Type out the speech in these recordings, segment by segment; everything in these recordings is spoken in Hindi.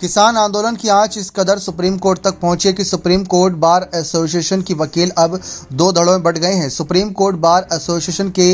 किसान आंदोलन की आंच इस कदर सुप्रीम कोर्ट तक पहुंची कि सुप्रीम कोर्ट बार एसोसिएशन की वकील अब दो धड़ों में बढ़ गए हैं सुप्रीम कोर्ट बार एसोसिएशन के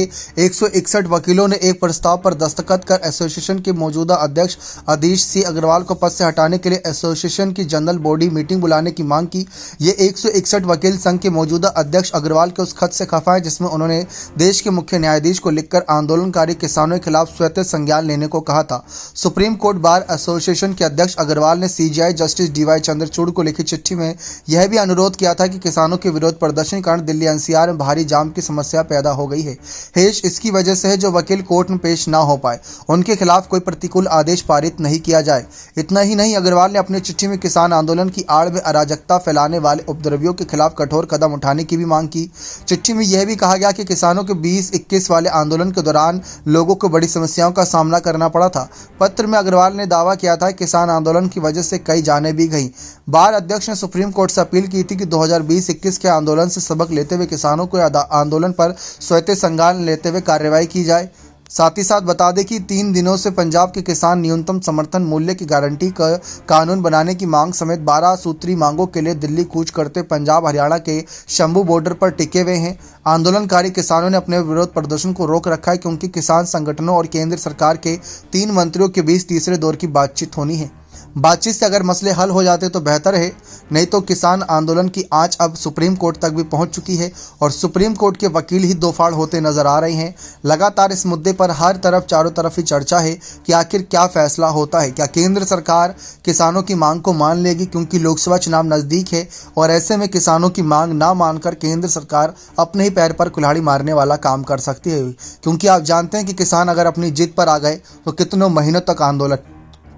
एक वकीलों ने एक प्रस्ताव पर दस्तखत कर एसोसिएशन के मौजूदा अध्यक्ष अधीश सी अग्रवाल को पद से हटाने के लिए एसोसिएशन की जनरल बॉडी मीटिंग बुलाने की मांग की ये एक वकील संघ के मौजूदा अध्यक्ष अग्रवाल के उस खत से खफा है जिसमें उन्होंने देश के मुख्य न्यायाधीश को लिखकर आंदोलनकारी किसानों के खिलाफ स्वतः संज्ञान लेने को कहा था सुप्रीम कोर्ट बार एसोसिएशन के अध्यक्ष अग्रवाल ने सीजीआई जस्टिस डीवाई चंद्रचूड़ को लिखी चिट्ठी में यह भी अनुरोध किया था कि किसानों के विरोध प्रदर्शन कारण दिल्ली एनसीआर में भारी जाम की समस्या पैदा हो गई है हेश इसकी वजह से है जो वकील कोर्ट में पेश न हो पाए उनके खिलाफ कोई प्रतिकूल आदेश पारित नहीं किया जाए इतना ही नहीं अग्रवाल ने अपनी चिट्ठी में किसान आंदोलन की आड़ में अराजकता फैलाने वाले उपद्रवियों के खिलाफ कठोर कदम उठाने की भी मांग की चिट्ठी में यह भी कहा गया कि किसानों के बीस इक्कीस वाले आंदोलन के दौरान लोगों को बड़ी समस्याओं का सामना करना पड़ा था पत्र में अग्रवाल ने दावा किया था किसान आंदोलन आंदोलन की वजह से कई जाने भी गईं बार अध्यक्ष ने सुप्रीम कोर्ट से अपील की थी कि 2020-21 के आंदोलन से सबक लेते हुए किसानों को आंदोलन पर स्वयं संज्ञान लेते हुए कार्रवाई की जाए साथ ही साथ बता दें कि तीन दिनों से पंजाब के किसान न्यूनतम समर्थन मूल्य की गारंटी का कानून बनाने की मांग समेत 12 सूत्री मांगों के लिए दिल्ली कूच करते पंजाब हरियाणा के शंभू बॉर्डर पर टिके हुए हैं आंदोलनकारी किसानों ने अपने विरोध प्रदर्शन को रोक रखा है क्योंकि किसान संगठनों और केंद्र सरकार के तीन मंत्रियों के बीच तीसरे दौर की बातचीत होनी है बातचीत से अगर मसले हल हो जाते तो बेहतर है नहीं तो किसान आंदोलन की आंच अब सुप्रीम कोर्ट तक भी पहुंच चुकी है और सुप्रीम कोर्ट के वकील ही दो फाड़ होते नजर आ रहे हैं लगातार इस मुद्दे पर हर तरफ चारों तरफ ही चर्चा है कि आखिर क्या फैसला होता है क्या केंद्र सरकार किसानों की मांग को मान लेगी क्योंकि लोकसभा चुनाव नज़दीक है और ऐसे में किसानों की मांग ना मानकर केंद्र सरकार अपने ही पैर पर कुल्हाड़ी मारने वाला काम कर सकती है क्योंकि आप जानते हैं कि किसान अगर अपनी जीत पर आ गए तो कितनों महीनों तक आंदोलन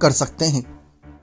कर सकते हैं